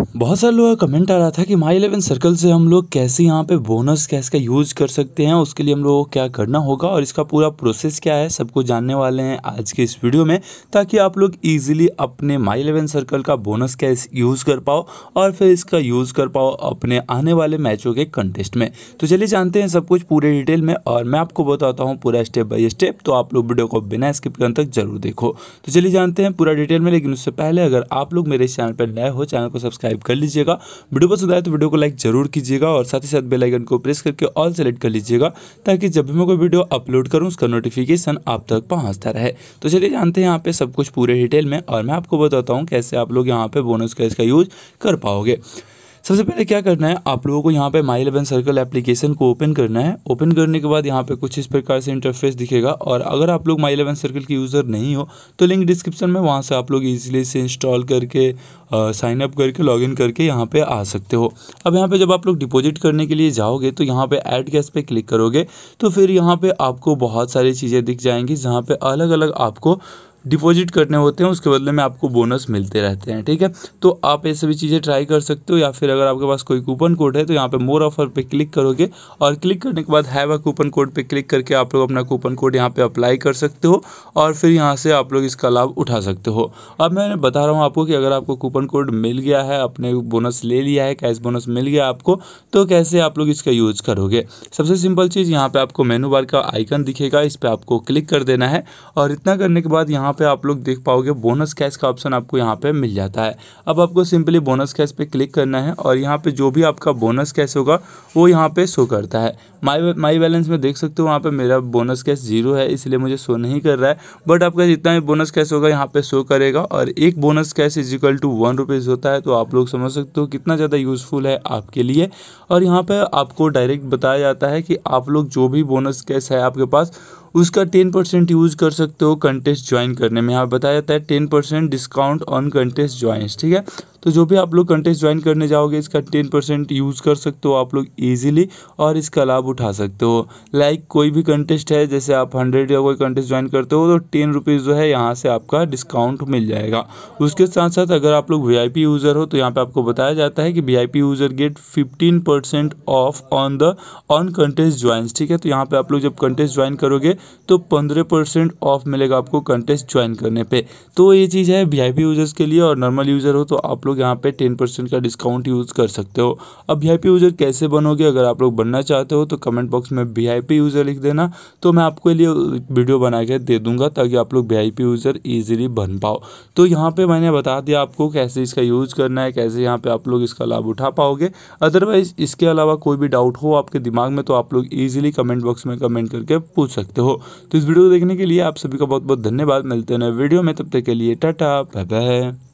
बहुत सारे लोगों का कमेंट आ रहा था कि माई इलेवन सर्कल से हम लोग कैसे यहाँ पे बोनस कैश का यूज़ कर सकते हैं उसके लिए हम लोगों को क्या करना होगा और इसका पूरा प्रोसेस क्या है सबको जानने वाले हैं आज के इस वीडियो में ताकि आप लोग इजीली अपने माई इलेवन सर्कल का बोनस कैश यूज़ कर पाओ और फिर इसका यूज़ कर पाओ अपने आने वाले मैचों के कंटेस्ट में तो चलिए जानते हैं सब कुछ पूरे डिटेल में और मैं आपको बताता हूँ पूरा स्टेप बाई स्टेप तो आप लोग वीडियो को बिना स्किप करने तक जरूर देखो तो चलिए जानते हैं पूरा डिटेल में लेकिन उससे पहले अगर आप लोग मेरे चैनल पर नए हो चैनल को सब्सक्राइब सब्सक्राइब कर लीजिएगा वीडियो पसंद आए तो वीडियो को लाइक जरूर कीजिएगा और साथ ही साथ बेलाइकन को प्रेस करके ऑल सेलेक्ट कर लीजिएगा ताकि जब भी मैं कोई वीडियो अपलोड करूँ उसका नोटिफिकेशन आप तक पहुँचता रहे तो चलिए जानते हैं यहाँ पे सब कुछ पूरे डिटेल में और मैं आपको बताता हूँ कैसे आप लोग यहाँ पे बोनस कैश का यूज कर पाओगे सबसे पहले क्या करना है आप लोगों को यहाँ पे माई इलेवन सर्कल एप्लीकेशन को ओपन करना है ओपन करने के बाद यहाँ पे कुछ इस प्रकार से इंटरफेस दिखेगा और अगर आप लोग माई इलेवन सर्कल के यूज़र नहीं हो तो लिंक डिस्क्रिप्शन में वहाँ से आप लोग ईजिली से इंस्टॉल करके साइन अप करके लॉगिन करके यहाँ पे आ सकते हो अब यहाँ पे जब आप लोग डिपॉजिट करने के लिए जाओगे तो यहाँ पे ऐड गैस पे क्लिक करोगे तो फिर यहाँ पे आपको बहुत सारी चीज़ें दिख जाएंगी जहाँ पे अलग अलग आपको डिपॉजिट करने होते हैं उसके बदले में आपको बोनस मिलते रहते हैं ठीक है तो आप ये सभी चीज़ें ट्राई कर सकते हो या फिर अगर आपके पास कोई कूपन कोड है तो यहाँ पर मोर ऑफर पर क्लिक करोगे और क्लिक करने के बाद हैव अ कूपन कोड पर क्लिक करके आप लोग अपना कूपन कोड यहाँ पर अप्लाई कर सकते हो और फिर यहाँ से आप लोग इसका लाभ उठा सकते हो अब मैं बता रहा हूँ आपको कि अगर आपको कूपन कोड मिल गया है अपने बोनस ले लिया है कैश बोनस मिल गया आपको तो कैसे आप लोग इसका यूज़ करोगे सबसे सिंपल चीज़ यहाँ पर आपको मेनू बार का आइकन दिखेगा इस पर आपको क्लिक कर देना है और इतना करने के बाद यहाँ पे आप लोग देख पाओगे बोनस कैश का ऑप्शन आपको यहाँ पे मिल जाता है अब आपको सिंपली बोनस कैश पे क्लिक करना है और यहाँ पे जो भी आपका बोनस कैश होगा वो यहाँ पे शो करता है माई माई बैलेंस में देख सकते हो वहाँ पे मेरा बोनस कैश जीरो है इसलिए मुझे शो नहीं कर रहा है बट आपका जितना भी बोनस कैश होगा यहाँ पे शो करेगा और एक bonus cash is equal to one rupees होता है तो आप लोग समझ सकते हो कितना ज़्यादा यूज़फुल है आपके लिए और यहाँ पर आपको डायरेक्ट बताया जाता है कि आप लोग जो भी बोनस कैश है आपके पास उसका टेन परसेंट यूज़ कर सकते हो कंटेस्ट ज्वाइन करने में यहाँ बताया जाता है ten percent discount on contest joins ठीक है तो जो भी आप लोग कंटेस्ट ज्वाइन करने जाओगे इसका टेन परसेंट यूज़ कर सकते हो आप लोग ईजिली और इसका लाभ उठा सकते हो लाइक कोई भी कंटेस्ट है जैसे आप हंड्रेड या कोई कंटेस्ट ज्वाइन करते हो तो टेन रुपीज़ जो है यहाँ से आपका डिस्काउंट मिल जाएगा उसके साथ साथ अगर आप लोग वी यूज़र हो तो यहाँ पर आपको बताया जाता है कि V user get fifteen percent off on the on contest joins ठीक है तो यहाँ पे आप लोग जब कंटेस्ट ज्वाइन करोगे तो पंद्रह परसेंट ऑफ मिलेगा आपको कंटेस्ट ज्वाइन करने पर तो ये चीज़ है वी यूज़र्स के लिए और नॉर्मल यूज़र हो तो आप लोग लोग यहाँ पे टेन परसेंट का डिस्काउंट यूज़ कर सकते हो अब वी यूज़र कैसे बनोगे अगर आप लोग बनना चाहते हो तो कमेंट बॉक्स में वी यूज़र लिख देना तो मैं आपके लिए वीडियो बना के दे दूँगा ताकि आप लोग वी यूज़र ईजिली बन पाओ तो यहाँ पर मैंने बता दिया आपको कैसे इसका यूज़ करना है कैसे यहाँ पर आप लोग इसका लाभ उठा पाओगे अदरवाइज़ इसके अलावा कोई भी डाउट हो आपके दिमाग में तो आप लोग ईजिली कमेंट बॉक्स में कमेंट करके पूछ सकते हो तो इस वीडियो को देखने के लिए आप सभी का बहुत बहुत धन्यवाद मिलते हैं वीडियो में तब तक के लिए टाटा बाय बाय